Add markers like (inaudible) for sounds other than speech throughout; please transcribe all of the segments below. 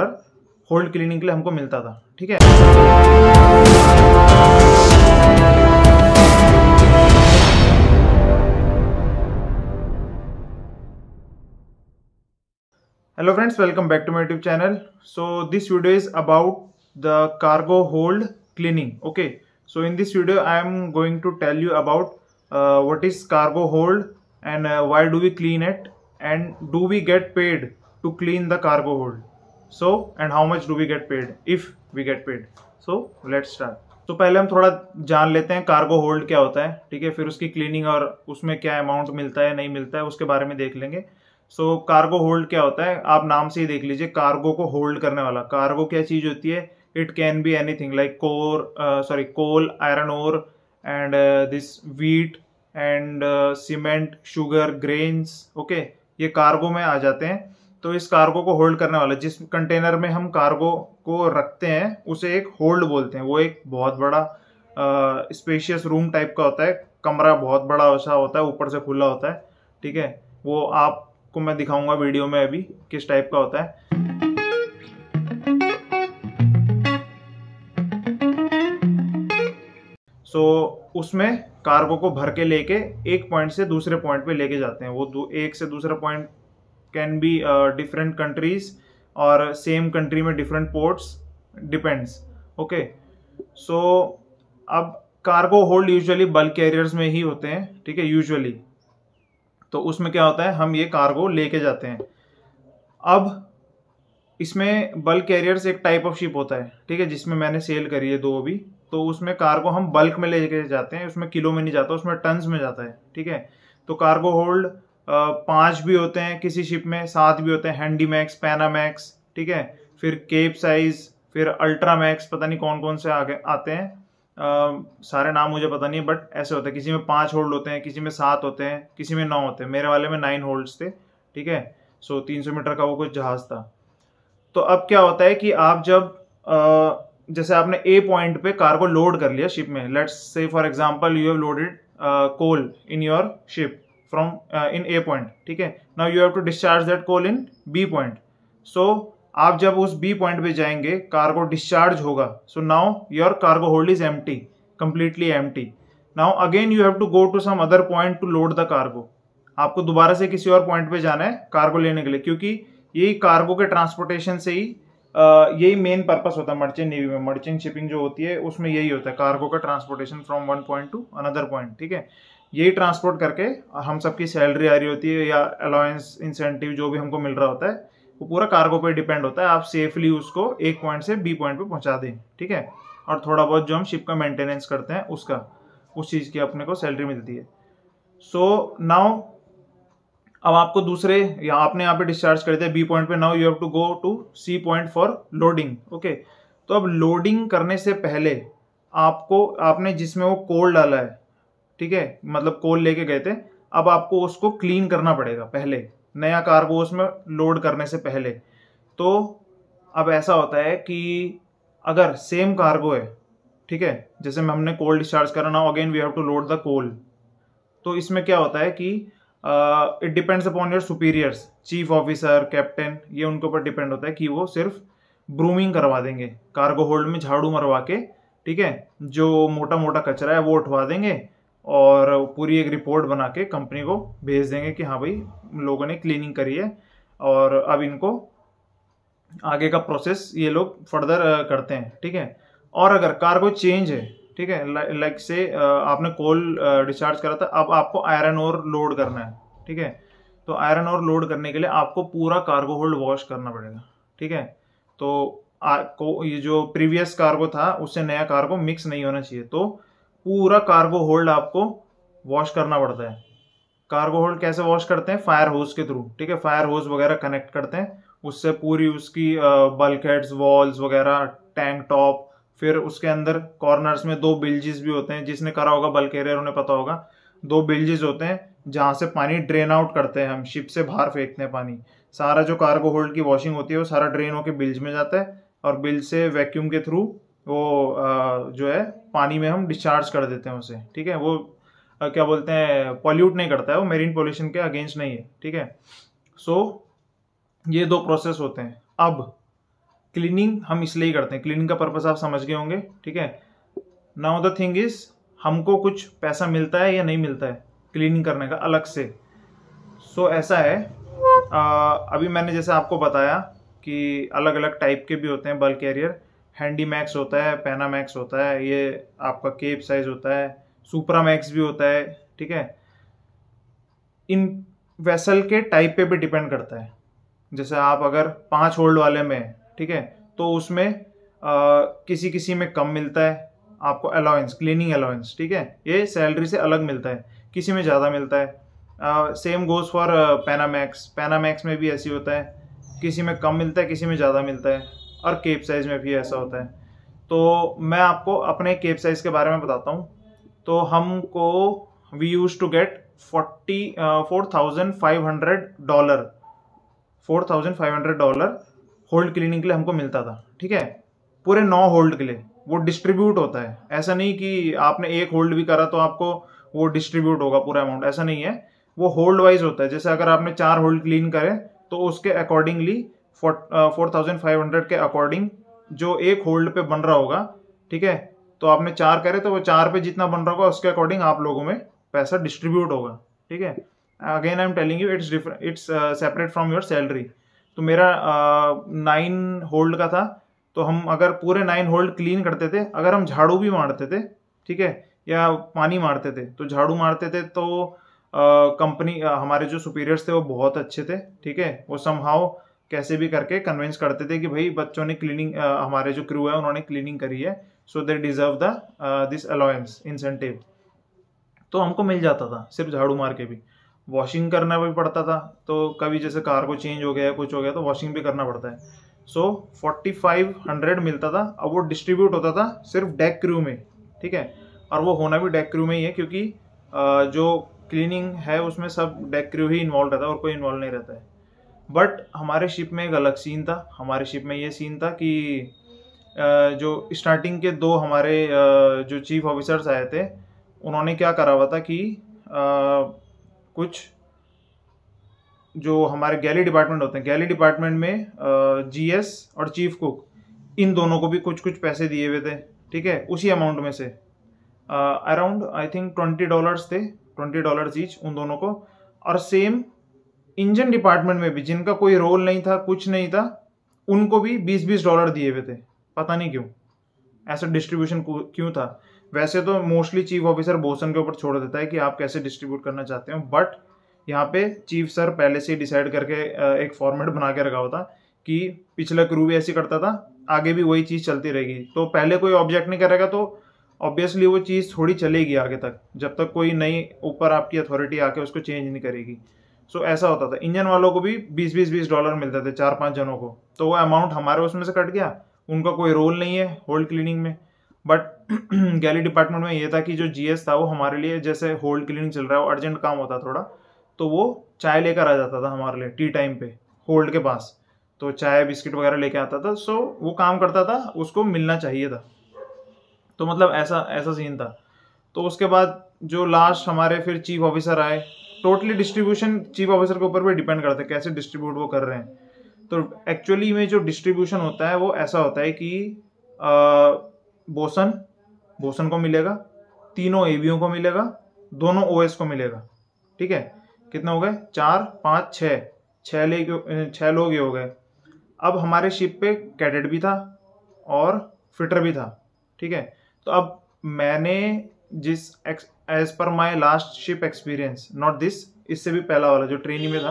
colour hold cleaning के लिए हमको मिलता था ठीक है hello friends welcome back to my YouTube channel so this video is about the cargo hold cleaning okay so in this video I am going to tell you about what is cargo hold and why do we clean it and do we get paid to clean the cargo hold so and how much do we get paid if we get paid so let start तो पहले हम थोड़ा जान लेते हैं cargo hold क्या होता है ठीक है फिर उसकी क्लीनिंग और उसमें क्या अमाउंट मिलता है नहीं मिलता है उसके बारे में देख लेंगे सो कार्गो होल्ड क्या होता है आप नाम से ही देख लीजिए कार्गो को होल्ड करने वाला कार्गो क्या चीज़ होती है it can be anything like core sorry coal iron ore and this wheat and cement sugar grains okay ये कार्गो में आ जाते हैं तो इस कार्गो को होल्ड करने वाला जिस कंटेनर में हम कार्गो को रखते हैं उसे एक होल्ड बोलते हैं वो एक बहुत बड़ा स्पेशियस रूम टाइप का होता है कमरा बहुत बड़ा ऐसा होता है ऊपर से खुला होता है ठीक है वो आपको मैं दिखाऊंगा वीडियो में अभी किस टाइप का होता है सो so, उसमें कार्गो को भर के लेके एक पॉइंट से दूसरे पॉइंट पे लेके जाते हैं वो एक से दूसरे point can be different countries और सेम कंट्री में different ports depends okay so अब cargo hold usually bulk carriers में ही होते हैं ठीक है यूजुअली तो उसमें क्या होता है हम ये कार्गो लेके जाते हैं अब इसमें बल्क कैरियर्स एक टाइप ऑफ शिप होता है ठीक है जिसमें मैंने सेल करी है दो अभी तो उसमें कार्गो हम बल्क में लेके जाते हैं उसमें किलो में नहीं जाता उसमें टन्स में जाता है ठीक है तो कार्गो होल्ड पांच भी होते हैं किसी शिप में सात भी होते हैं हैंडी मैक्स मैक्स ठीक है फिर केप साइज फिर अल्ट्रा मैक्स पता नहीं कौन कौन से आगे आते हैं आ, सारे नाम मुझे पता नहीं है बट ऐसे होते हैं किसी में पाँच होल्ड होते हैं किसी में सात होते हैं किसी में नौ होते हैं मेरे वाले में नाइन होल्ड्स थे ठीक है सो तीन सौ मीटर का वो कुछ जहाज था तो अब क्या होता है कि आप जब आ, जैसे आपने ए पॉइंट पे कार को लोड कर लिया शिप में let's say for example you have loaded coal in your ship from in A point ठीक है now you have to discharge that coal in B point so आप जब उस बी पॉइंट पे जाएंगे कार्गो डिस्चार्ज होगा so now your cargo hold is empty completely empty now again you have to go to some other point to load the cargo आपको दोबारा से किसी और पॉइंट पे जाना है कार्गो लेने के लिए क्योंकि यही कार्गो के ट्रांसपोर्टेशन से ही uh, यही मेन पर्पज होता है मर्चेंट नेवी में मर्चेंट शिपिंग जो होती है उसमें यही होता है कार्गो का transportation from one point to another point ठीक है यही ट्रांसपोर्ट करके हम सबकी सैलरी आ रही होती है या अलाउंस इंसेंटिव जो भी हमको मिल रहा होता है वो पूरा कार्गो पे डिपेंड होता है आप सेफली उसको एक पॉइंट से बी पॉइंट पे पहुंचा दें ठीक है और थोड़ा बहुत जो हम शिप का मेंटेनेंस करते हैं उसका उस चीज़ की अपने को सैलरी मिलती है सो so, नाउ अब आपको दूसरे या आपने यहाँ पे डिस्चार्ज कर दिया बी पॉइंट पे now you have to go to C point for loading okay तो अब लोडिंग करने से पहले आपको आपने जिसमें वो कोल डाला है ठीक है मतलब कोल लेके गए थे अब आपको उसको क्लीन करना पड़ेगा पहले नया कार्गो उसमें लोड करने से पहले तो अब ऐसा होता है कि अगर सेम कार्गो है ठीक है जैसे में हमने कोल डिस्चार्ज करना हो again we have to load the coal तो इसमें क्या होता है कि it depends upon your superiors chief officer captain ये उनके ऊपर डिपेंड होता है कि वो सिर्फ ब्रूमिंग करवा देंगे कार्गो होल्ड में झाड़ू मरवा के ठीक है जो मोटा मोटा कचरा है वो उठवा देंगे और पूरी एक रिपोर्ट बना के कंपनी को भेज देंगे कि हाँ भाई लोगों ने क्लीनिंग करी है और अब इनको आगे का प्रोसेस ये लोग फर्दर करते हैं ठीक है और अगर कार्गो चेंज है ठीक है लाइक से आपने कोल डिस्चार्ज करा था अब आपको आयरन और लोड करना है ठीक है तो आयरन और लोड करने के लिए आपको पूरा कार्गो होल्ड वॉश करना पड़ेगा ठीक है तो को, ये जो प्रीवियस कार्गो था उससे नया कार्गो मिक्स नहीं होना चाहिए तो पूरा कार्गो होल्ड आपको वॉश करना पड़ता है कार्गो होल्ड कैसे वॉश करते हैं फायर होज के थ्रू ठीक है फायर होज वगैरह कनेक्ट करते हैं उससे पूरी उसकी बल्क हेड्स वॉल्स वगैरह टैंक टॉप फिर उसके अंदर कॉर्नर्स में दो बिल्जिस भी होते हैं जिसने करा होगा बल्क एरियर उन्हें पता होगा दो बिल्जिस होते हैं जहाँ से पानी ड्रेन आउट करते हैं हम शिप से बाहर फेंकते हैं पानी सारा जो कार्गो होल्ड की वॉशिंग होती है वो सारा ड्रेन होकर बिल्ज में जाता है और बिल्ज से वैक्यूम के थ्रू वो जो है पानी में हम डिस्चार्ज कर देते हैं उसे ठीक है वो क्या बोलते हैं पॉल्यूट नहीं करता है वो मेरीन पॉल्यूशन के अगेंस्ट नहीं है ठीक है सो so, ये दो प्रोसेस होते हैं अब क्लीनिंग हम इसलिए ही करते हैं क्लीनिंग का पर्पज़ आप समझ गए होंगे ठीक है नाउ द थिंग इज हमको कुछ पैसा मिलता है या नहीं मिलता है क्लीनिंग करने का अलग से सो so, ऐसा है आ, अभी मैंने जैसे आपको बताया कि अलग अलग टाइप के भी होते हैं बल्क कैरियर हैंडी मैक्स होता है पैना मैक्स होता है ये आपका केप साइज होता है सुपरा मैक्स भी होता है ठीक है इन वेसल के टाइप पे भी डिपेंड करता है जैसे आप अगर पांच होल्ड वाले में ठीक है तो उसमें आ, किसी किसी में कम मिलता है आपको अलाउंस क्लीनिंग अलाउंस ठीक है ये सैलरी से अलग मिलता है किसी में ज़्यादा मिलता है same goes for Panamax Panamax में भी ऐसी होता है किसी में कम मिलता है किसी में ज़्यादा मिलता है और केप साइज़ में भी ऐसा होता है तो मैं आपको अपने केप साइज़ के बारे में बताता हूँ तो हमको we use to get forty four thousand five hundred dollar four thousand five hundred dollar hold cleaning के लिए हमको मिलता था ठीक है पूरे नौ होल्ड के लिए वो डिस्ट्रीब्यूट होता है ऐसा नहीं कि आपने एक होल्ड भी करा तो आपको वो डिस्ट्रीब्यूट होगा पूरा अमाउंट ऐसा नहीं है वो होल्ड वाइज होता है जैसे अगर आपने चार होल्ड क्लीन करे तो उसके accordingly four thousand five hundred के अकॉर्डिंग जो एक होल्ड पे बन रहा होगा ठीक है तो आपने चार करे तो वो चार पे जितना बन रहा होगा उसके अकॉर्डिंग आप लोगों में पैसा डिस्ट्रीब्यूट होगा ठीक है again I am telling you it's different it's separate from your salary तो मेरा नाइन uh, होल्ड का था तो हम अगर पूरे नाइन होल्ड क्लीन करते थे अगर हम झाड़ू भी मारते थे ठीक है या पानी मारते थे तो झाड़ू मारते थे तो कंपनी uh, uh, हमारे जो सुपीरियर्स थे वो बहुत अच्छे थे ठीक है वो सम हाउ कैसे भी करके कन्विंस करते थे कि भाई बच्चों ने क्लीनिंग हमारे जो क्रू है उन्होंने क्लीनिंग करी है so they deserve the this allowance incentive तो हमको मिल जाता था सिर्फ झाड़ू मार के भी वॉशिंग करना भी पड़ता था तो कभी जैसे कार को चेंज हो गया कुछ हो गया तो वॉशिंग भी करना पड़ता है सो फोर्टी फाइव हंड्रेड मिलता था अब वो डिस्ट्रीब्यूट होता था सिर्फ डेक क्रू में ठीक है और वो होना भी डेक क्रू में ही है क्योंकि जो क्लीनिंग है उसमें सब डेक क्रू ही इन्वॉल्व रहता है और कोई इन्वॉल्व नहीं रहता है बट हमारे शिप में एक अलग सीन था हमारे शिप में ये सीन था कि जो स्टार्टिंग के दो हमारे जो चीफ ऑफिसर्स आए थे उन्होंने क्या करा हुआ था कि कुछ जो हमारे गैली डिपार्टमेंट होते हैं गैली डिपार्टमेंट में जीएस और चीफ कुक इन दोनों को भी कुछ कुछ पैसे दिए हुए थे ठीक है उसी अमाउंट में से around I think twenty dollars थे ट्वेंटी डॉलर्स ईच उन दोनों को और सेम इंजन डिपार्टमेंट में भी जिनका कोई रोल नहीं था कुछ नहीं था उनको भी बीस बीस डॉलर दिए हुए थे पता नहीं क्यों ऐसा डिस्ट्रीब्यूशन क्यों था वैसे तो मोस्टली चीफ ऑफिसर बोसन के ऊपर छोड़ देता है कि आप कैसे डिस्ट्रीब्यूट करना चाहते हो बट यहाँ पे चीफ सर पहले से डिसाइड करके एक फॉर्मेट बना के रखा होता कि पिछला क्रू भी ऐसे करता था आगे भी वही चीज़ चलती रहेगी तो पहले कोई ऑब्जेक्ट नहीं करेगा तो ऑब्वियसली वो चीज़ थोड़ी चलेगी आगे तक जब तक कोई नई ऊपर आपकी अथॉरिटी आके उसको चेंज नहीं करेगी सो ऐसा होता था इंजन वालों को भी बीस बीस बीस डॉलर मिलते थे चार पाँच जनों को तो वो अमाउंट हमारे उसमें से कट गया उनका कोई रोल नहीं है होल्ड क्लीनिंग में बट गैली डिपार्टमेंट में ये था कि जो जी था वो हमारे लिए जैसे होल्ड क्लीनिंग चल रहा है वो अर्जेंट काम होता थोड़ा तो वो चाय लेकर आ जाता था हमारे लिए टी टाइम पे होल्ड के पास तो चाय बिस्किट वगैरह लेके आता था सो वो काम करता था उसको मिलना चाहिए था तो मतलब ऐसा ऐसा सीन था तो उसके बाद जो लास्ट हमारे फिर चीफ ऑफिसर आए टोटली डिस्ट्रीब्यूशन चीफ ऑफिसर के ऊपर भी डिपेंड करता है कैसे डिस्ट्रीब्यूट वो कर रहे हैं तो एक्चुअली में जो डिस्ट्रीब्यूशन होता है वो ऐसा होता है कि बोसन बोसन को मिलेगा तीनों ए को मिलेगा दोनों ओ को मिलेगा ठीक है कितना हो गए चार पाँच छः छः ले छः लोग ये हो गए अब हमारे शिप पे कैडेट भी था और फिटर भी था ठीक है तो अब मैंने जिस एक्स एज पर my last ship experience not this इससे भी पहला वाला जो ट्रेनिंग में था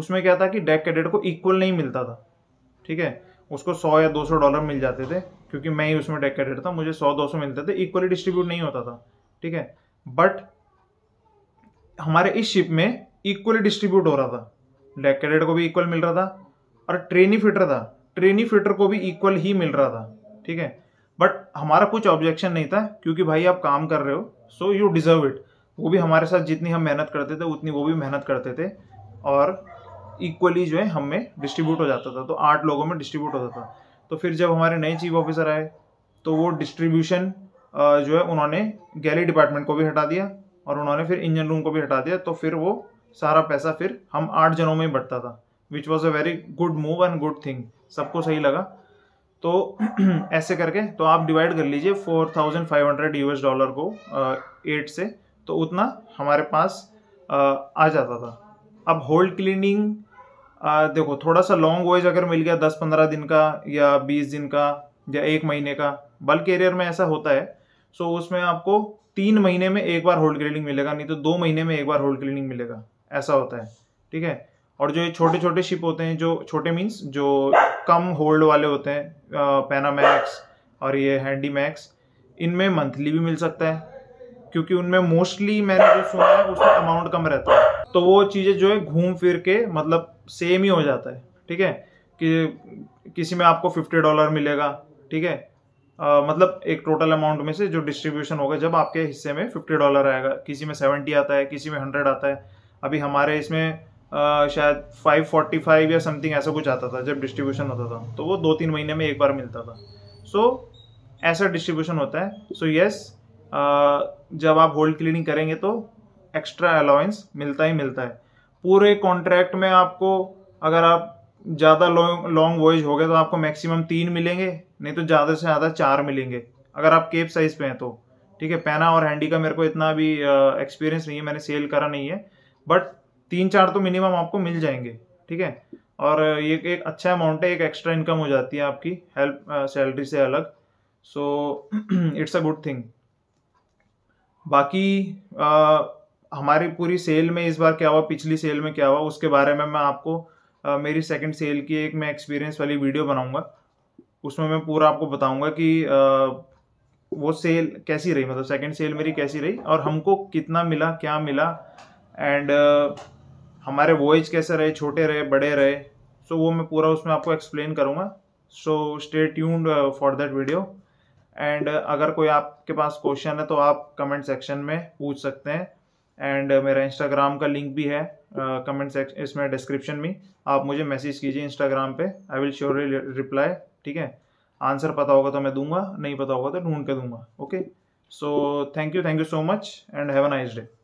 उसमें क्या था कि डेक कैडेट को इक्वल नहीं मिलता था ठीक है उसको सौ या दो सौ डॉलर मिल जाते थे क्योंकि मैं ही उसमें डेक कैडेट था मुझे सौ दो सौ मिलते थे इक्वली डिस्ट्रीब्यूट नहीं होता था ठीक है बट हमारे इस शिप में इक्वली डिस्ट्रीब्यूट हो रहा था डेक कैडेट को भी इक्वल मिल रहा था और ट्रेनी फिटर था ट्रेनी फिटर को भी इक्वल ही मिल रहा था ठीक है बट हमारा कुछ ऑब्जेक्शन नहीं था क्योंकि भाई आप काम कर रहे हो सो यू डिजर्व इट वो भी हमारे साथ जितनी हम मेहनत करते थे उतनी वो भी मेहनत करते थे और इक्वली जो है हम में डिस्ट्रीब्यूट हो जाता था तो आठ लोगों में डिस्ट्रीब्यूट होता था तो फिर जब हमारे नए चीफ ऑफिसर आए तो वो डिस्ट्रीब्यूशन जो है उन्होंने गैली डिपार्टमेंट को भी हटा दिया और उन्होंने फिर इंजन रूम को भी हटा दिया तो फिर वो सारा पैसा फिर हम आठ जनों में ही बढ़ता था which was a very good move and good thing सबको सही लगा तो (clears throat) ऐसे करके तो आप डिवाइड कर लीजिए four thousand five hundred US dollar को एट से तो उतना हमारे पास आ जाता था अब होल्ड क्लीनिंग देखो थोड़ा सा लॉन्ग वॉइज अगर मिल गया दस पंद्रह दिन का या बीस दिन का या एक महीने का बल्क कैरियर में ऐसा होता है सो तो उसमें आपको तीन महीने में एक बार होल्ड क्लीनिंग मिलेगा नहीं तो दो महीने में एक बार होल्ड क्लीनिंग मिलेगा ऐसा होता है ठीक है और जो ये छोटे छोटे शिप होते हैं जो छोटे मीन्स जो कम होल्ड वाले होते हैं पैनामैक्स और ये हैंडी मैक्स इनमें मंथली भी मिल सकता है क्योंकि उनमें मोस्टली मैंने जो सुना है उसमें अमाउंट कम रहता है तो वो चीज़ें जो है घूम फिर के मतलब सेम ही हो जाता है ठीक है कि किसी में आपको फिफ्टी डॉलर मिलेगा ठीक है आ, मतलब एक टोटल अमाउंट में से जो डिस्ट्रीब्यूशन होगा जब आपके हिस्से में फिफ्टी डॉलर आएगा किसी में सेवेंटी आता है किसी में हंड्रेड आता है अभी हमारे इसमें शायद 545 या समथिंग ऐसा कुछ आता था जब डिस्ट्रीब्यूशन होता था तो वो दो तीन महीने में एक बार मिलता था सो so, ऐसा डिस्ट्रीब्यूशन होता है सो so, यस yes, जब आप होल्ड क्लीनिंग करेंगे तो एक्स्ट्रा अलाउंस मिलता ही मिलता है पूरे कॉन्ट्रैक्ट में आपको अगर आप ज़्यादा लॉन्ग वॉयज हो गए तो आपको मैक्सिमम तीन मिलेंगे नहीं तो ज़्यादा से ज़्यादा चार मिलेंगे अगर आप केप साइज़ पे हैं तो ठीक है पैना और हैंडी का मेरे को इतना भी एक्सपीरियंस नहीं है मैंने सेल करा नहीं है बट तीन चार तो मिनिमम आपको मिल जाएंगे ठीक है और ये एक अच्छा अमाउंट है एक एक्स्ट्रा इनकम हो जाती है आपकी हेल्प सैलरी से अलग so it's (clears throat) a good thing बाकी आ, हमारी पूरी सेल में इस बार क्या हुआ पिछली सेल में क्या हुआ उसके बारे में मैं आपको आ, मेरी सेकंड सेल की एक मैं एक्सपीरियंस वाली वीडियो बनाऊंगा उसमें मैं पूरा आपको बताऊंगा कि आ, वो सेल कैसी रही मतलब सेकंड सेल मेरी कैसी रही और हमको कितना मिला क्या मिला एंड हमारे वॉइस कैसे रहे छोटे रहे बड़े रहे सो so, वो मैं पूरा उसमें आपको एक्सप्लेन करूँगा so stay tuned for that video and अगर कोई आपके पास क्वेश्चन है तो आप कमेंट सेक्शन में पूछ सकते हैं एंड uh, मेरा इंस्टाग्राम का लिंक भी है कमेंट uh, सेक्शन इसमें डिस्क्रिप्शन में आप मुझे मैसेज कीजिए इंस्टाग्राम पे आई विल श्योरली रिप्लाई ठीक है आंसर पता होगा तो मैं दूंगा नहीं पता होगा तो ढूंढ के दूंगा okay so thank you thank you so much and have a nice day